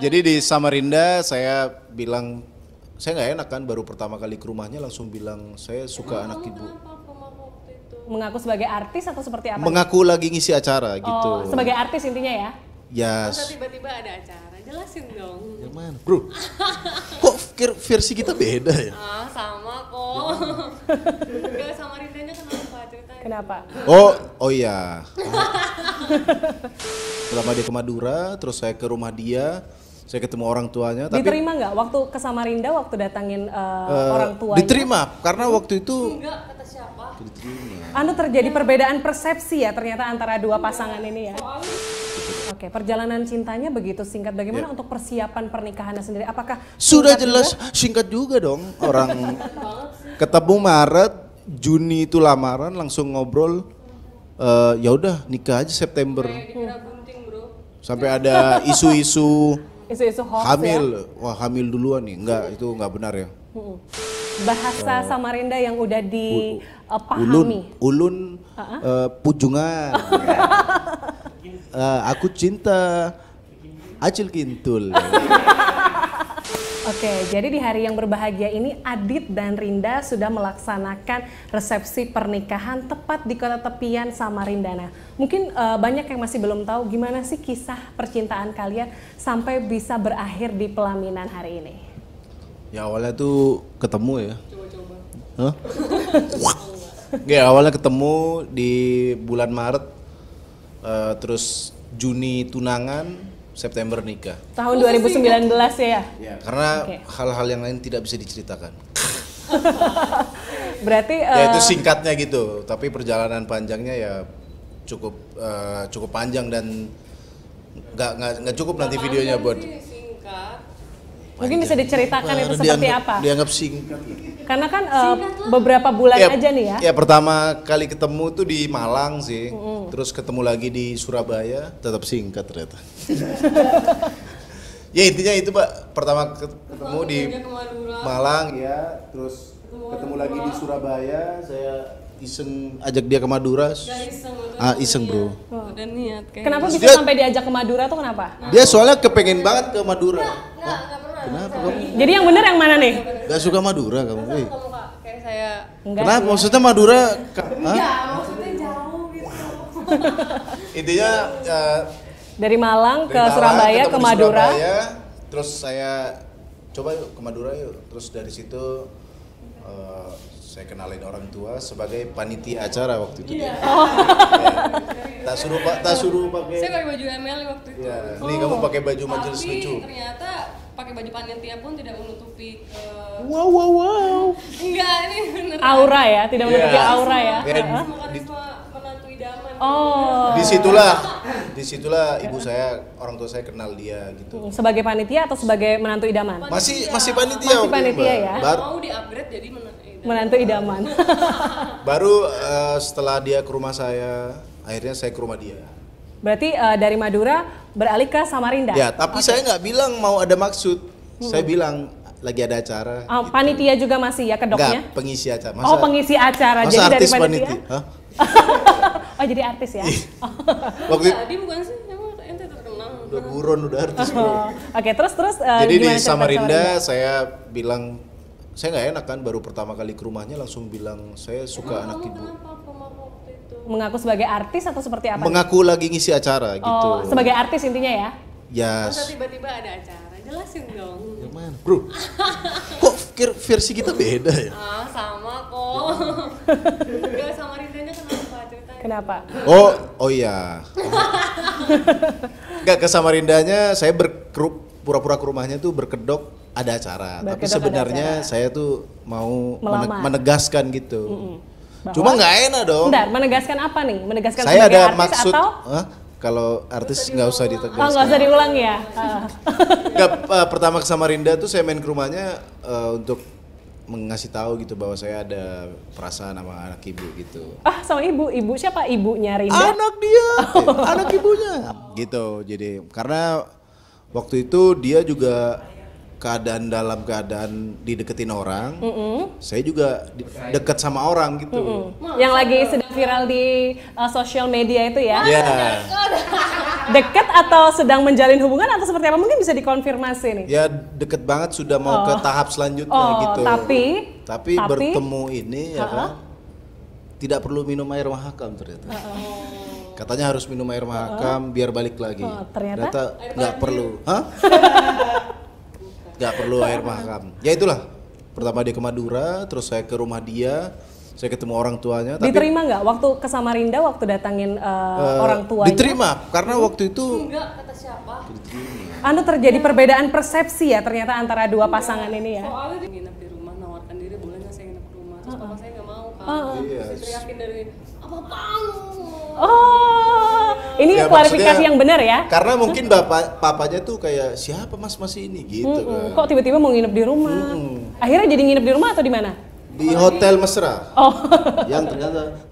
Jadi di Samarinda saya bilang saya nggak enak kan baru pertama kali ke rumahnya langsung bilang saya suka anak ibu. Mengaku sebagai artis atau seperti apa? Mengaku lagi ngisi acara oh, gitu. Oh, sebagai artis intinya ya? Ya. Yes. tiba-tiba ada acara, jelasin dong. Yang mana? Bro, kok versi kita beda ya? Ah, sama kok. Enggak sama Rindanya kenapa ceritanya? Kenapa? Oh, oh iya. Pertama dia ke Madura, terus saya ke rumah dia saya ketemu orang tuanya. Tapi, diterima nggak waktu ke Samarinda waktu datangin uh, uh, orang tua? Diterima karena waktu itu. Enggak kata siapa? Diterima. Anu terjadi perbedaan persepsi ya ternyata antara dua pasangan ini ya. Oke, perjalanan cintanya begitu singkat. Bagaimana ya. untuk persiapan pernikahannya sendiri? Apakah sudah jelas juga? singkat juga dong orang ketemu Maret, Juni itu lamaran, langsung ngobrol. Uh, ya udah nikah aja September. Sampai ada isu-isu Isu-isu hoax ya? Hamil, ya? wah hamil duluan nih. Enggak, itu enggak benar ya. Bahasa uh, Samarinda yang udah dipahami. Eh, ulun, ulun uh -huh. uh, pujungan. uh, aku cinta Acil Kintul. Oke, jadi di hari yang berbahagia ini Adit dan Rinda sudah melaksanakan resepsi pernikahan tepat di kota tepian Samarinda. Nah, mungkin uh, banyak yang masih belum tahu gimana sih kisah percintaan kalian sampai bisa berakhir di pelaminan hari ini. Ya awalnya tuh ketemu ya. Coba-coba. Hah? ya awalnya ketemu di bulan Maret, uh, terus Juni tunangan, September nikah. Tahun 2019 ya, ya? Ya, karena hal-hal okay. yang lain tidak bisa diceritakan. Berarti ya itu eh, singkatnya gitu, tapi perjalanan panjangnya ya cukup uh, cukup panjang dan nggak nggak cukup nanti videonya buat. Mungkin bisa diceritakan itu nah, seperti dianggap, apa? Dianggap singkat. Karena kan uh, beberapa bulan ya, aja nih ya. Ya pertama kali ketemu tuh di Malang sih. Mm. Terus ketemu lagi di Surabaya, tetap singkat ternyata. ya intinya itu Pak, pertama ketemu di Malang ya, terus ketemu lagi di Surabaya, saya iseng ajak dia ke Madura. iseng, ah, iseng bro. Oh. niat Kenapa bisa sampai diajak ke Madura tuh kenapa? Dia soalnya kepengen banget ke Madura. enggak, enggak Kenapa kamu? Jadi yang bener yang mana nih? Gak suka Madura kamu. Eh. Kayak saya. Kenapa? Maksudnya Madura? Iya, maksudnya jauh gitu. Intinya ya, dari Malang ke Surabaya ke Madura. terus saya coba yuk ke Madura yuk. Terus dari situ eh, saya kenalin orang tua sebagai panitia acara waktu itu. Iya. Oh. Tak suruh pak, tak suruh pakai. Saya pakai baju ML waktu itu. Ya. Nih kamu oh. pakai baju majelis lucu. Ternyata pakai baju panitia pun tidak menutupi uh, wow wow wow enggak ini bener aura ya tidak menutupi yeah. aura ya semua karisma iya, menantu idaman oh disitulah disitulah ibu saya orang tua saya kenal dia gitu hmm, sebagai panitia atau sebagai menantu idaman panitia. masih masih panitia masih panitia ya Bar mau di upgrade jadi menantu idaman, menantu idaman. baru uh, setelah dia ke rumah saya akhirnya saya ke rumah dia Berarti uh, dari Madura beralih ke Samarinda. Ya, tapi okay. saya nggak bilang mau ada maksud. Hmm. Saya bilang lagi ada acara. Oh, gitu. Panitia juga masih ya kedoknya? Enggak, pengisi acara. Oh, masa, oh, pengisi acara. Masa jadi artis dari panitia. panitia? Hah? oh, jadi artis ya? Oh. Waktu Tadi nah, bukan sih, terkenal. Udah buron, udah artis. Oh. Oke, okay, terus terus. Uh, jadi di Samarinda, Samarinda saya bilang saya nggak enak kan baru pertama kali ke rumahnya langsung bilang saya suka Emang anak ibu. Kenapa? mengaku sebagai artis atau seperti apa? Mengaku nih? lagi ngisi acara oh, gitu. Oh, sebagai artis intinya ya? Yes. Masa oh, tiba-tiba ada acara, jelasin dong. Yang mana? Bro, kok versi kita beda ya? Ah, sama kok. Gak sama Rindanya kenapa ceritanya? Kenapa? Oh, oh iya. Gak ke Samarindanya, saya berkerup pura-pura ke rumahnya tuh berkedok ada acara, berkedok tapi sebenarnya acara. saya tuh mau Melamar. menegaskan gitu. Mm -mm bahwa Cuma nggak enak dong. Bentar, menegaskan apa nih? Menegaskan saya ada artis maksud, atau? Huh? Eh, kalau artis nggak usah ditegaskan. Oh, nggak usah diulang ya. gak, uh, eh, pertama ke Samarinda tuh saya main ke rumahnya uh, untuk mengasih tahu gitu bahwa saya ada perasaan sama anak ibu gitu. Ah, sama ibu. Ibu siapa? Ibunya Rinda? Anak dia. Oh. anak ibunya. Gitu. Jadi karena waktu itu dia juga keadaan dalam keadaan dideketin orang, mm -hmm. saya juga deket sama orang gitu. Mm -hmm. Yang lagi sedang viral di uh, sosial media itu ya? Iya. Yeah. deket atau sedang menjalin hubungan atau seperti apa? Mungkin bisa dikonfirmasi nih. Ya deket banget sudah mau oh. ke tahap selanjutnya oh, gitu. Tapi, tapi, tapi bertemu ini ya kan, tidak perlu minum air mahakam ternyata. Uh -uh. Katanya harus minum air mahakam uh -uh. biar balik lagi. Oh, ternyata nggak perlu. Hah? nggak perlu air mahkam ya itulah pertama dia ke Madura terus saya ke rumah dia saya ketemu orang tuanya diterima nggak waktu ke Samarinda waktu datangin uh, uh, orang tua? diterima karena waktu itu enggak kata siapa anu terjadi perbedaan persepsi ya ternyata antara dua enggak. pasangan ini ya soalnya terus papa saya nggak mau kan terus iya. teriakin dari apa oh iya. ini ya, klarifikasi yang benar ya karena mungkin bapak papanya tuh kayak siapa mas masih ini gitu mm kan kok tiba-tiba mau nginep di rumah akhirnya jadi nginep di rumah atau di mana di hotel mesra oh yang ternyata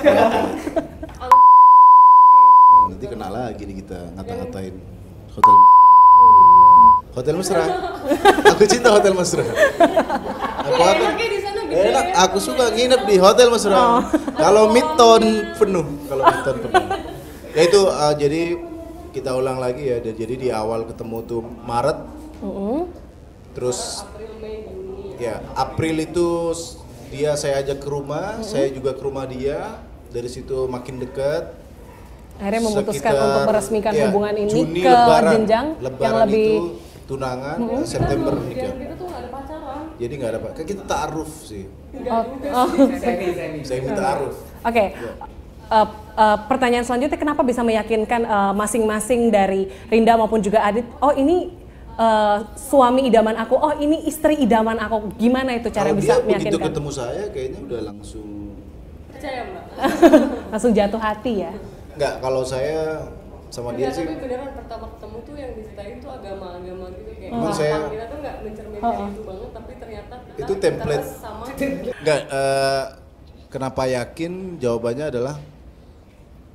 nanti kenal lagi nih kita ngata-ngatain iya. hotel oh, Hotel Mesra. Aku cinta Hotel Mesra. Aku apa? Enak, aku suka nginep di hotel Mas Ram. Oh. Kalau Midtown penuh, kalau Midtown penuh. ya itu uh, jadi kita ulang lagi ya. Jadi di awal ketemu tuh Maret. Uh -uh. Terus ya April itu dia saya ajak ke rumah, uh -uh. saya juga ke rumah dia. Dari situ makin dekat, akhirnya memutuskan Sekitar, untuk meresmikan ya, hubungan ini Juni, ke lebaran, jenjang lebaran yang lebih itu, tunangan uh-huh. September nikah. Gitu, jadi nggak dapat kan kita taaruf sih oh, oh. Saya minta semi oke Uh, pertanyaan selanjutnya kenapa bisa meyakinkan eh, masing-masing uh, dari Rinda maupun juga Adit oh ini uh, suami idaman aku oh ini istri idaman aku gimana itu cara Kalau bisa dia meyakinkan begitu ketemu saya kayaknya udah langsung percaya mbak langsung jatuh hati ya Enggak, kalau saya sama Tidak, dia sih. Tapi beneran pertama ketemu tuh yang diceritain tuh agama-agama gitu kayak. Oh. saya kita tuh nggak mencerminkan oh. itu banget, tapi ternyata kita itu template kita sama. Enggak, gitu. uh, eh, kenapa yakin? Jawabannya adalah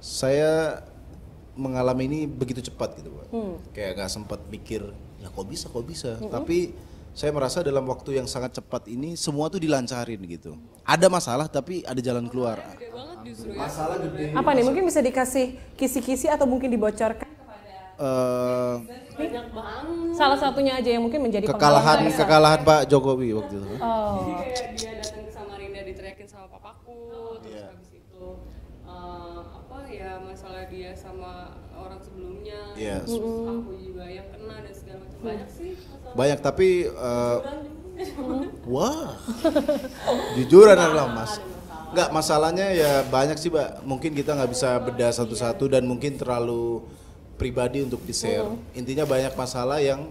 saya mengalami ini begitu cepat gitu, Pak. Hmm. Kayak nggak sempat mikir, ya kok bisa, kok bisa. -hmm. Tapi saya merasa dalam waktu yang sangat cepat ini semua tuh dilancarin gitu. Ada masalah tapi ada jalan keluar. Gede banget justru ya. Masalah gede. Apa nih? Mungkin bisa dikasih kisi-kisi atau mungkin dibocorkan Uh, salah satunya aja yang mungkin menjadi kekalahan ya. kekalahan Pak Jokowi waktu itu. Oh. Jadi kayak dia datang ke Samarinda diteriakin sama papaku, terus yeah. habis itu uh, apa ya masalah dia sama orang sebelumnya, yes. Iya. Mm -hmm. aku juga yang kena dan segala macam banyak hmm banyak tapi uh, wah jujur anak mas nggak masalahnya ya banyak sih mbak mungkin kita nggak bisa beda satu-satu dan mungkin terlalu pribadi untuk di share mm-hmm. intinya banyak masalah yang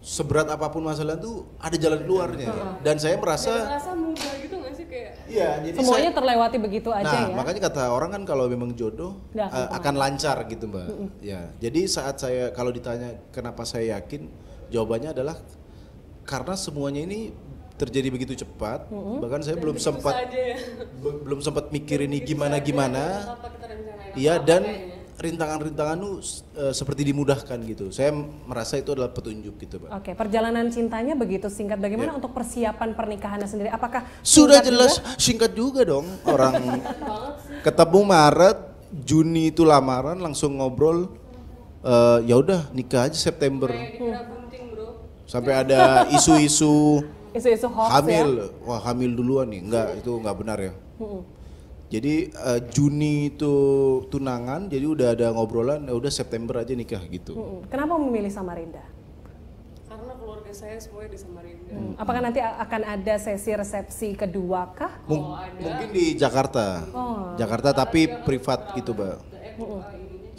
seberat apapun masalah itu ada jalan keluarnya mm-hmm. dan saya merasa Ya, jadi semuanya saya, terlewati begitu aja nah, ya makanya kata orang kan kalau memang jodoh nah, uh, akan lancar gitu mbak mm -mm. ya jadi saat saya kalau ditanya kenapa saya yakin Jawabannya adalah karena semuanya ini terjadi begitu cepat. Mm -hmm. Bahkan saya dan belum sempat ya. be belum sempat mikir ini gimana gimana. Ya, iya dan rintangan-rintangan itu uh, eh, seperti dimudahkan gitu. Saya merasa itu adalah petunjuk gitu, Pak. Oke, perjalanan cintanya begitu singkat. Bagaimana yeah. untuk persiapan pernikahannya sendiri? Apakah sudah jelas juga? singkat juga dong orang ketemu Maret, Juni itu lamaran, langsung ngobrol uh, ya udah nikah aja September. Hmm. Sampai ada isu-isu isu-isu ya? hamil. Ya? Wah, hamil duluan nih. Enggak, itu enggak benar ya. Jadi uh, Juni itu tunangan, jadi udah ada ngobrolan, ya udah September aja nikah gitu. Kenapa memilih Samarinda? Karena keluarga saya semuanya di Samarinda. Hmm. Apakah nanti akan ada sesi resepsi kedua kah? Mungkin di Jakarta. Oh. Jakarta tapi privat gitu, Mbak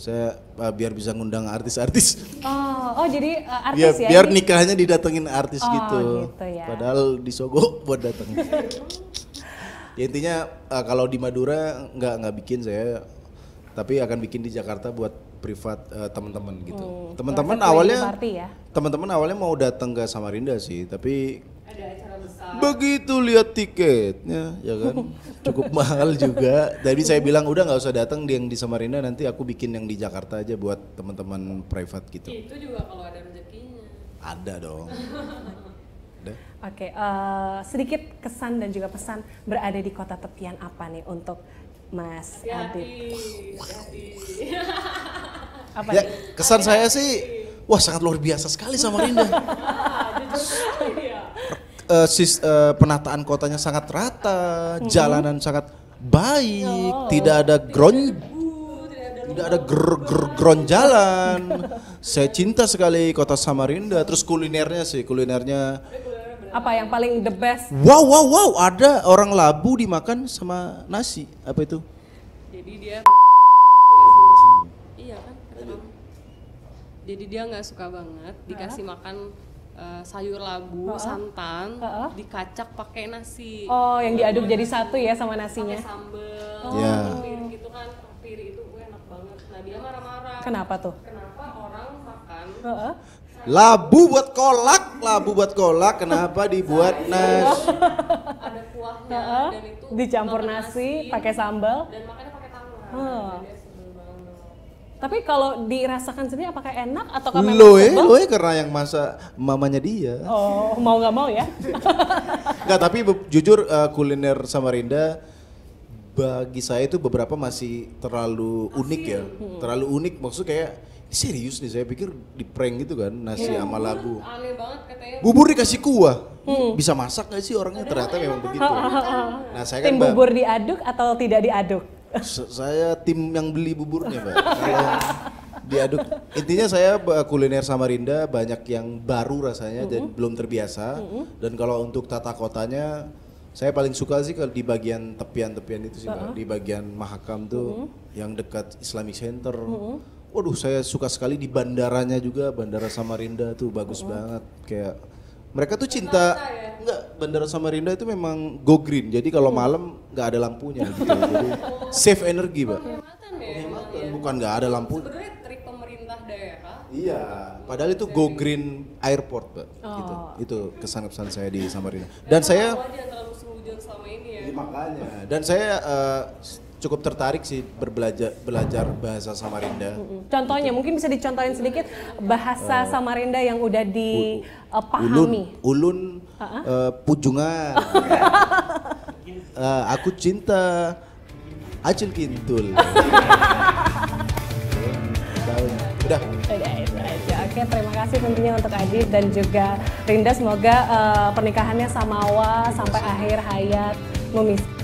saya uh, biar bisa ngundang artis-artis. Oh, oh jadi uh, artis ya. ya biar jadi... nikahnya didatengin artis oh, gitu. gitu ya. Padahal disogok buat datang. ya, intinya uh, kalau di Madura nggak nggak bikin saya, tapi akan bikin di Jakarta buat privat uh, teman-teman gitu. Hmm, teman-teman awalnya ya? teman-teman awalnya mau datang ke Samarinda sih, tapi Begitu lihat tiketnya, ya kan, cukup mahal juga. Tadi saya bilang udah nggak usah datang di yang di Samarinda, nanti aku bikin yang di Jakarta aja buat teman-teman private gitu. Ya, itu juga kalau ada rezekinya. Ada dong. Oke, uh, sedikit kesan dan juga pesan berada di kota tepian apa nih untuk Mas Adit? Apa ya, kesan Hati saya sih, wah sangat luar biasa sekali sama Rinda. uh, sis, uh, penataan kotanya sangat rata, mm-hmm. jalanan sangat baik, oh. tidak ada gron tidak ada ger, ger, jalan. Saya cinta sekali kota Samarinda. Terus kulinernya sih, kulinernya apa yang paling the best? Wow wow wow, ada orang labu dimakan sama nasi. Apa itu? Jadi dia Iya kan? Iya. Jadi dia nggak suka banget dikasih iya. makan uh, sayur labu, uh -uh. santan, uh -uh. dikacak pakai nasi. Oh, yang diaduk jadi satu ya sama nasinya. Pakai sambel, oh. Ya. yeah. gitu kan, piri itu enak banget. Nah dia marah-marah. Kenapa tuh? Kenapa orang makan uh -uh. Labu buat kolak, labu buat kolak, kenapa dibuat nasi? Ada kuahnya dan itu dicampur nasi, nasi pakai sambal dan makannya pakai tangan. Uh. Tapi kalau dirasakan sendiri apakah enak atau memang loe, sebel? loe karena yang masa mamanya dia. Oh, mau nggak mau ya? Enggak, tapi jujur uh, kuliner Samarinda bagi saya itu beberapa masih terlalu unik ya. Hmm. Terlalu unik Maksudnya kayak serius nih saya pikir di prank gitu kan nasi ya, sama labu. Aneh banget katanya. Bubur dikasih kuah. Hmm. Bisa masak gak sih orangnya? Ternyata memang begitu. Nah, saya kan Tim bubur diaduk atau tidak diaduk? saya tim yang beli buburnya, Mbak. Kalau diaduk intinya saya kuliner Samarinda banyak yang baru rasanya mm -hmm. dan belum terbiasa. Mm -hmm. Dan kalau untuk tata kotanya saya paling suka sih kalau di bagian tepian-tepian itu sih, uh -huh. Di bagian Mahakam tuh mm -hmm. yang dekat Islamic Center. Mm -hmm. Waduh, saya suka sekali di bandaranya juga, Bandara Samarinda tuh bagus mm -hmm. banget. Kayak mereka tuh cinta Bandara Samarinda itu memang go green. Jadi kalau hmm. malam nggak ada lampunya gitu. Ya. Jadi save energi, Pak. Penghematan ya. bukan nggak ada lampu. Sebenarnya trik pemerintah daerah. Iya, padahal itu go green airport, Pak. Oh. Gitu. Itu kesan-kesan saya di Samarinda. Dan, saya ya. iya, Makanya. Dan saya uh, cukup tertarik sih berbelajar belajar bahasa Samarinda. Contohnya gitu. mungkin bisa dicontohin sedikit bahasa uh, Samarinda yang udah dipahami. Eh, ulun, ulun uh -huh. uh, pujunga. uh, aku cinta acil kintul. udah. Udah Oke, terima kasih tentunya untuk Adi dan juga Rinda. Semoga uh, pernikahannya samawa sampai akhir hayat memisah.